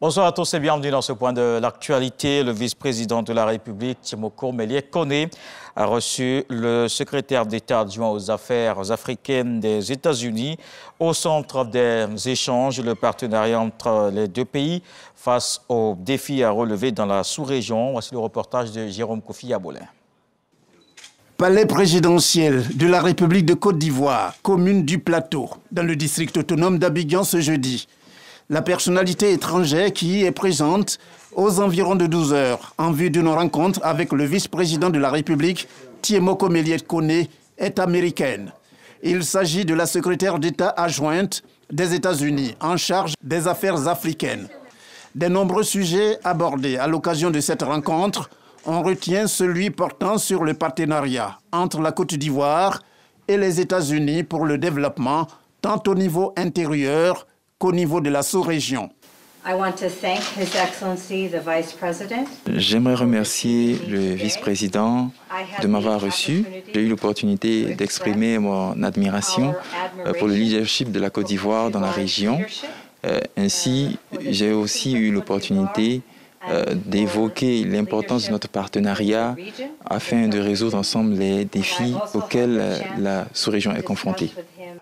Bonsoir à tous et bienvenue dans ce point de l'actualité. Le vice-président de la République, Timoko Melié koné a reçu le secrétaire d'État adjoint aux affaires africaines des États-Unis au centre des échanges, le partenariat entre les deux pays face aux défis à relever dans la sous-région. Voici le reportage de Jérôme Kofi Abolin. Palais présidentiel de la République de Côte d'Ivoire, commune du Plateau, dans le district autonome d'Abidjan ce jeudi la personnalité étrangère qui est présente aux environs de 12 heures en vue d'une rencontre avec le vice-président de la République, Thiemoko Meliet Kone, est américaine. Il s'agit de la secrétaire d'État adjointe des États-Unis en charge des affaires africaines. Des nombreux sujets abordés à l'occasion de cette rencontre, on retient celui portant sur le partenariat entre la Côte d'Ivoire et les États-Unis pour le développement, tant au niveau intérieur au niveau de la sous-région. J'aimerais remercier le vice-président de m'avoir reçu. J'ai eu l'opportunité d'exprimer mon admiration euh, pour le leadership de la Côte d'Ivoire dans la région. Euh, ainsi, euh, j'ai aussi eu l'opportunité euh, d'évoquer l'importance de notre partenariat afin de résoudre ensemble les défis auxquels euh, la sous-région est confrontée.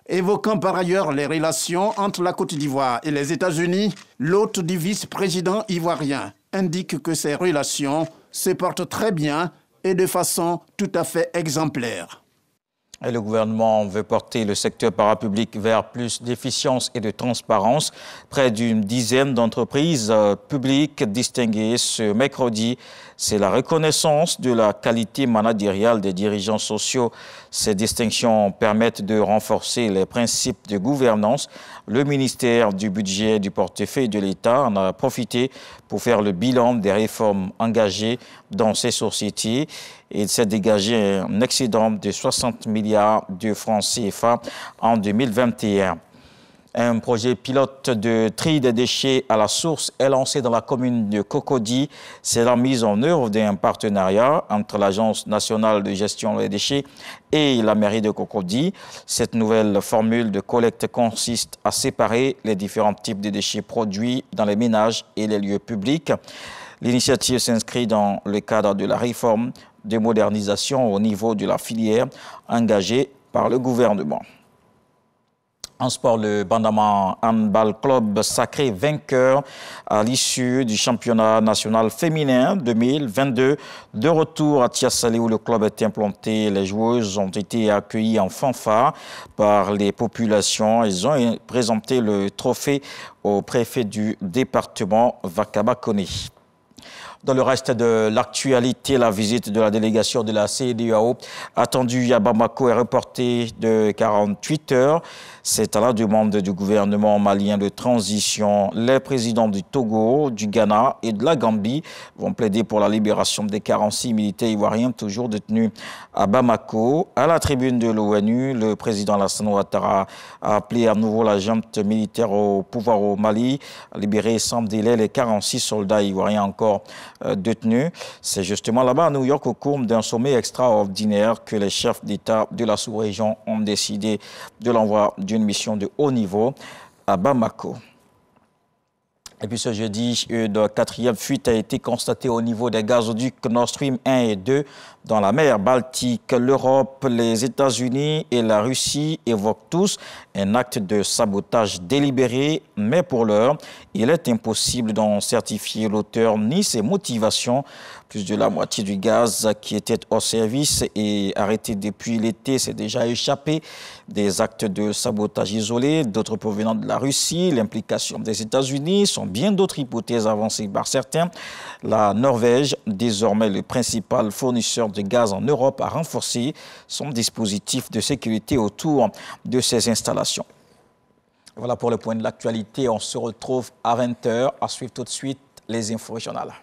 Évoquant par ailleurs les relations entre la Côte d'Ivoire et les États-Unis, l'hôte du vice-président ivoirien indique que ces relations se portent très bien et de façon tout à fait exemplaire le gouvernement veut porter le secteur parapublic vers plus d'efficience et de transparence. Près d'une dizaine d'entreprises euh, publiques distinguées ce mercredi. C'est la reconnaissance de la qualité managériale des dirigeants sociaux. Ces distinctions permettent de renforcer les principes de gouvernance. Le ministère du budget du portefeuille de l'État en a profité pour faire le bilan des réformes engagées dans ces sociétés. Et s'est dégagé un excédent de 60 milliards du de CFA en 2021. Un projet pilote de tri des déchets à la source est lancé dans la commune de Cocody. C'est la mise en œuvre d'un partenariat entre l'Agence nationale de gestion des déchets et la mairie de Cocody. Cette nouvelle formule de collecte consiste à séparer les différents types de déchets produits dans les ménages et les lieux publics. L'initiative s'inscrit dans le cadre de la réforme de modernisation au niveau de la filière engagée par le gouvernement. En sport, le Bandama Handball Club sacré vainqueur à l'issue du championnat national féminin 2022. De retour à Tiasali où le club est implanté, les joueuses ont été accueillies en fanfare par les populations. Elles ont présenté le trophée au préfet du département Vakabakone. Dans le reste de l'actualité, la visite de la délégation de la CEDEAO attendue à Bamako est reportée de 48 heures. C'est à la demande du gouvernement malien de transition. Les présidents du Togo, du Ghana et de la Gambie vont plaider pour la libération des 46 militaires ivoiriens toujours détenus à Bamako. À la tribune de l'ONU, le président Alassane Ouattara a appelé à nouveau la junte militaire au pouvoir au Mali à libérer sans délai les 46 soldats ivoiriens encore euh, Détenu, C'est justement là-bas à New York, au cours d'un sommet extraordinaire, que les chefs d'État de la sous-région ont décidé de l'envoi d'une mission de haut niveau à Bamako. Et puis ce jeudi, une quatrième fuite a été constatée au niveau des gazoducs Nord Stream 1 et 2 dans la mer Baltique. L'Europe, les États-Unis et la Russie évoquent tous un acte de sabotage délibéré, mais pour l'heure, il est impossible d'en certifier l'auteur ni ses motivations. Plus de la moitié du gaz qui était au service et arrêté depuis l'été s'est déjà échappé. Des actes de sabotage isolés, d'autres provenant de la Russie, l'implication des États-Unis sont bien d'autres hypothèses avancées par certains. La Norvège, désormais le principal fournisseur de gaz en Europe, a renforcé son dispositif de sécurité autour de ses installations. Voilà pour le point de l'actualité. On se retrouve à 20h. À suivre tout de suite les infos régionales.